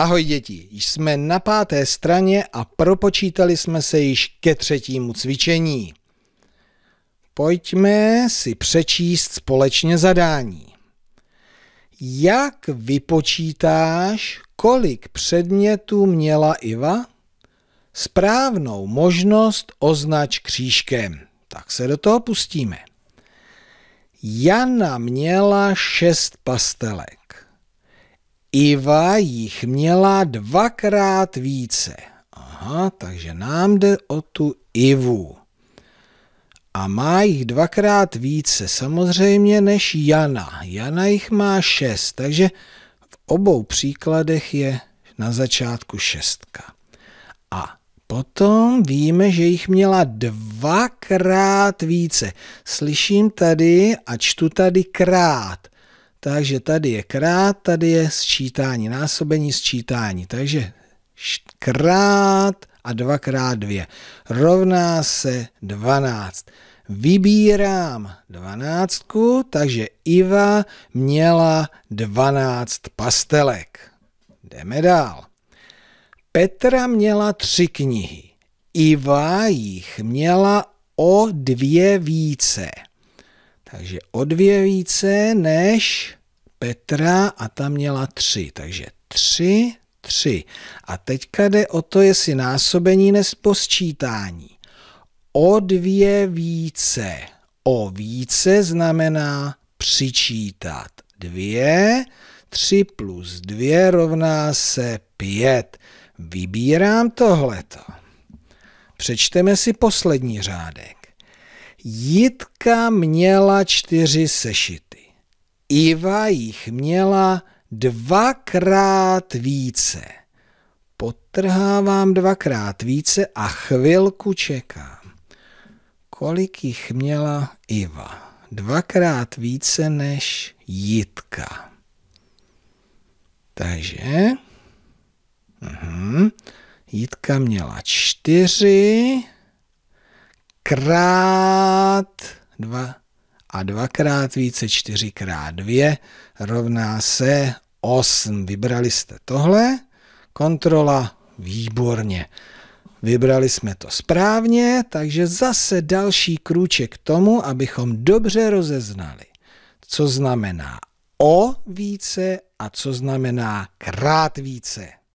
Ahoj děti, jsme na páté straně a propočítali jsme se již ke třetímu cvičení. Pojďme si přečíst společně zadání. Jak vypočítáš, kolik předmětů měla Iva? Správnou možnost označ křížkem. Tak se do toho pustíme. Jana měla šest pastelek. Iva jich měla dvakrát více. Aha, takže nám jde o tu Ivu. A má jich dvakrát více samozřejmě než Jana. Jana jich má šest, takže v obou příkladech je na začátku šestka. A potom víme, že jich měla dvakrát více. Slyším tady a čtu tady krát – takže tady je krát, tady je sčítání, násobení sčítání. Takže krát a dvakrát dvě rovná se 12. Vybírám dvanáctku, takže Iva měla 12 pastelek. Jdeme dál. Petra měla tři knihy. Iva jich měla o dvě více. Takže o dvě více než Petra a ta měla tři. Takže tři, tři. A teďka jde o to, jestli násobení nesposčítání. O dvě více. O více znamená přičítat. Dvě, tři plus dvě rovná se pět. Vybírám tohleto. Přečteme si poslední řádek. Jitka měla čtyři sešity. Iva jich měla dvakrát více. Potrhávám dvakrát více a chvilku čekám. Kolik jich měla Iva? Dvakrát více než Jitka. Takže... Aha. Mhm, Jitka měla čtyři, krát 2 a dvakrát více 4 krát 2 rovná se 8. Vybrali jste tohle, kontrola, výborně. Vybrali jsme to správně, takže zase další krůček k tomu, abychom dobře rozeznali, co znamená o více a co znamená krát více.